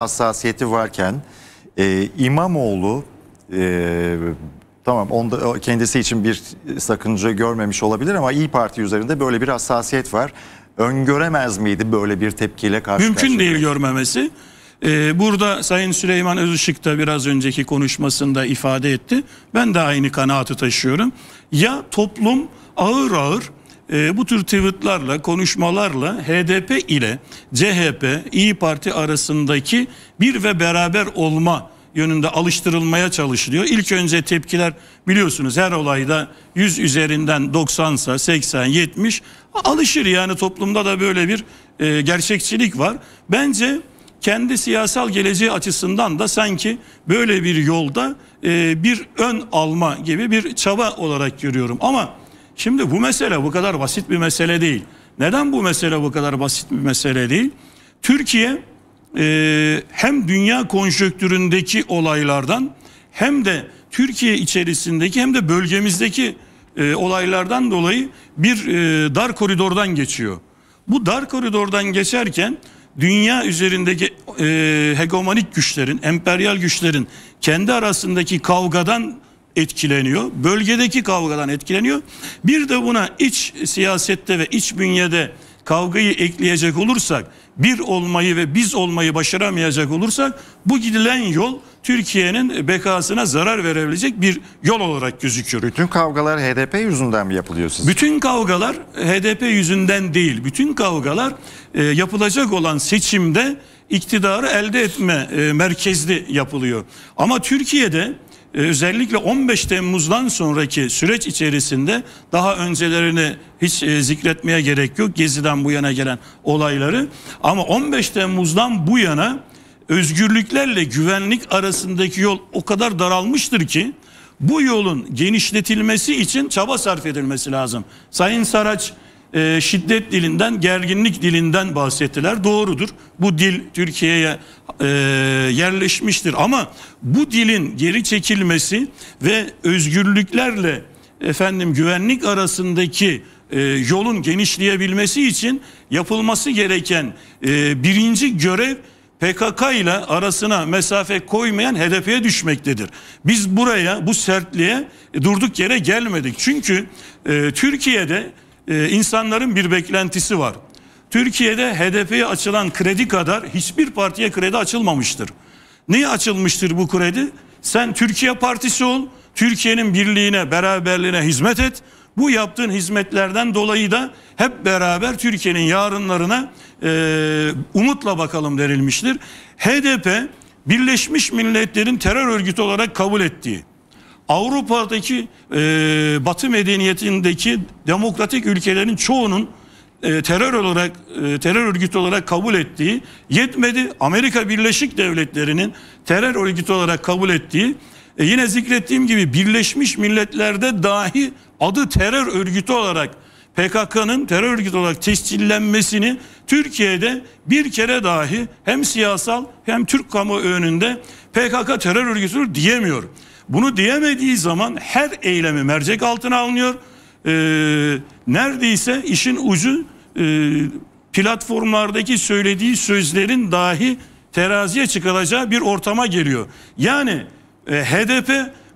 hassasiyeti varken e, İmamoğlu e, tamam onda kendisi için bir sakınca görmemiş olabilir ama İyi Parti üzerinde böyle bir hassasiyet var. Öngöremez miydi böyle bir tepkiyle karşı Mümkün karşıya? değil görmemesi. Ee, burada Sayın Süleyman Özışık da biraz önceki konuşmasında ifade etti. Ben de aynı kanaatı taşıyorum. Ya toplum ağır ağır e, bu tür tweetlarla, konuşmalarla HDP ile CHP, İyi Parti arasındaki bir ve beraber olma yönünde alıştırılmaya çalışılıyor. İlk önce tepkiler biliyorsunuz her olayda 100 üzerinden 90'sa 80 70 alışır yani toplumda da böyle bir e, gerçekçilik var. Bence kendi siyasal geleceği açısından da sanki böyle bir yolda e, bir ön alma gibi bir çaba olarak görüyorum ama Şimdi bu mesele bu kadar basit bir mesele değil. Neden bu mesele bu kadar basit bir mesele değil? Türkiye e, hem dünya konjöktüründeki olaylardan hem de Türkiye içerisindeki hem de bölgemizdeki e, olaylardan dolayı bir e, dar koridordan geçiyor. Bu dar koridordan geçerken dünya üzerindeki e, hegemonik güçlerin, emperyal güçlerin kendi arasındaki kavgadan etkileniyor. Bölgedeki kavgadan etkileniyor. Bir de buna iç siyasette ve iç bünyede kavgayı ekleyecek olursak, bir olmayı ve biz olmayı başaramayacak olursak bu gidilen yol Türkiye'nin bekasına zarar verebilecek bir yol olarak gözüküyor. Bütün kavgalar HDP yüzünden mi yapılıyor sizce? Bütün kavgalar HDP yüzünden değil. Bütün kavgalar e, yapılacak olan seçimde iktidarı elde etme e, merkezli yapılıyor. Ama Türkiye'de ee, özellikle 15 Temmuz'dan sonraki süreç içerisinde daha öncelerini hiç e, zikretmeye gerek yok Gezi'den bu yana gelen olayları ama 15 Temmuz'dan bu yana özgürlüklerle güvenlik arasındaki yol o kadar daralmıştır ki bu yolun genişletilmesi için çaba sarf edilmesi lazım. Sayın Saraç e, şiddet dilinden, gerginlik dilinden bahsettiler. Doğrudur. Bu dil Türkiye'ye e, yerleşmiştir. Ama bu dilin geri çekilmesi ve özgürlüklerle efendim güvenlik arasındaki e, yolun genişleyebilmesi için yapılması gereken e, birinci görev PKK ile arasına mesafe koymayan HDP'ye düşmektedir. Biz buraya bu sertliğe durduk yere gelmedik. Çünkü e, Türkiye'de e, insanların bir beklentisi var. Türkiye'de HDP'ye açılan kredi kadar hiçbir partiye kredi açılmamıştır. Niye açılmıştır bu kredi? Sen Türkiye Partisi ol, Türkiye'nin birliğine, beraberliğine hizmet et. Bu yaptığın hizmetlerden dolayı da hep beraber Türkiye'nin yarınlarına e, umutla bakalım denilmiştir. HDP Birleşmiş Milletler'in terör örgütü olarak kabul ettiği, Avrupa'daki e, Batı medeniyetindeki demokratik ülkelerin çoğunun e, terör olarak e, terör örgütü olarak kabul ettiği yetmedi Amerika Birleşik Devletleri'nin terör örgütü olarak kabul ettiği e, yine zikrettiğim gibi Birleşmiş Milletler'de dahi adı terör örgütü olarak PKK'nın terör örgütü olarak tescillenmesini Türkiye'de bir kere dahi hem siyasal hem Türk kamu önünde PKK terör örgütüdür diyemiyor. Bunu diyemediği zaman her eylemi mercek altına alınıyor. E, neredeyse işin ucu e, platformlardaki söylediği sözlerin dahi teraziye çıkılacağı bir ortama geliyor. Yani e, HDP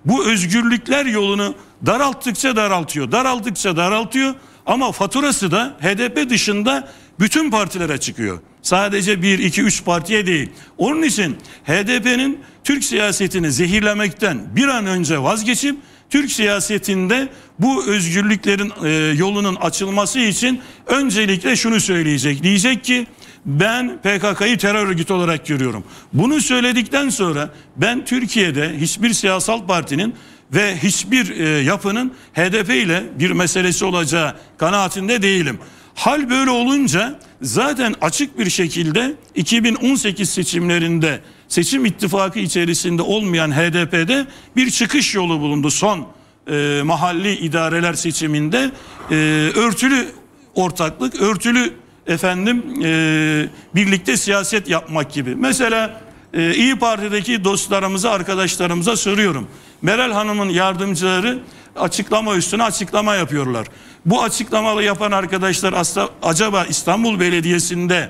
bu özgürlükler yolunu daralttıkça daraltıyor, daralttıkça daraltıyor ama faturası da HDP dışında bütün partilere çıkıyor. Sadece bir, iki, üç partiye değil. Onun için HDP'nin Türk siyasetini zehirlemekten bir an önce vazgeçip Türk siyasetinde bu özgürlüklerin e, yolunun açılması için öncelikle şunu söyleyecek. Diyecek ki ben PKK'yı terör örgütü olarak görüyorum. Bunu söyledikten sonra ben Türkiye'de hiçbir siyasal partinin ve hiçbir e, yapının HDP ile bir meselesi olacağı kanaatinde değilim. Hal böyle olunca zaten açık bir şekilde 2018 seçimlerinde seçim ittifakı içerisinde olmayan HDP'de bir çıkış yolu bulundu son e, mahalli idareler seçiminde e, örtülü ortaklık, örtülü efendim e, birlikte siyaset yapmak gibi. Mesela e, İyi Parti'deki dostlarımıza, arkadaşlarımıza soruyorum. Meral Hanım'ın yardımcıları açıklama üstüne açıklama yapıyorlar. Bu açıklamalı yapan arkadaşlar asla, acaba İstanbul Belediyesi'nde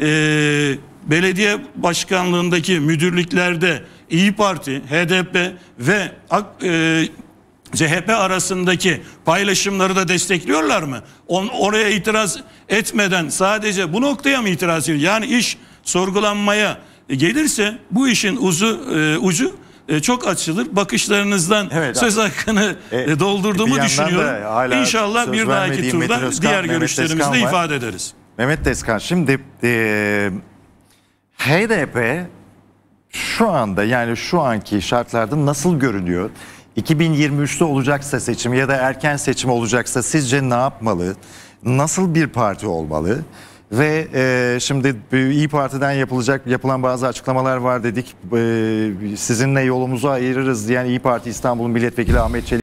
e, belediye başkanlığındaki müdürlüklerde İyi Parti, HDP ve AK, e, CHP arasındaki paylaşımları da destekliyorlar mı? On, oraya itiraz etmeden sadece bu noktaya mı itiraz ediyor? Yani iş sorgulanmaya e, gelirse bu işin uzu e, ucu e, çok açılır. Bakışlarınızdan evet, söz hakkını e, e doldurduğumu bir düşünüyorum. İnşallah bir dahaki turda Özkan, diğer Mehmet görüşlerimizi ifade ederiz. Mehmet Deskan şimdi e, HDP şu anda yani şu anki şartlarda nasıl görünüyor? 2023'te olacaksa seçim ya da erken seçim olacaksa sizce ne yapmalı? Nasıl bir parti olmalı? Ve e, şimdi İyi Parti'den yapılacak yapılan bazı açıklamalar var dedik. E, sizinle yolumuzu ayırırız diyen İyi Parti İstanbul'un Milletvekili Ahmet Çelik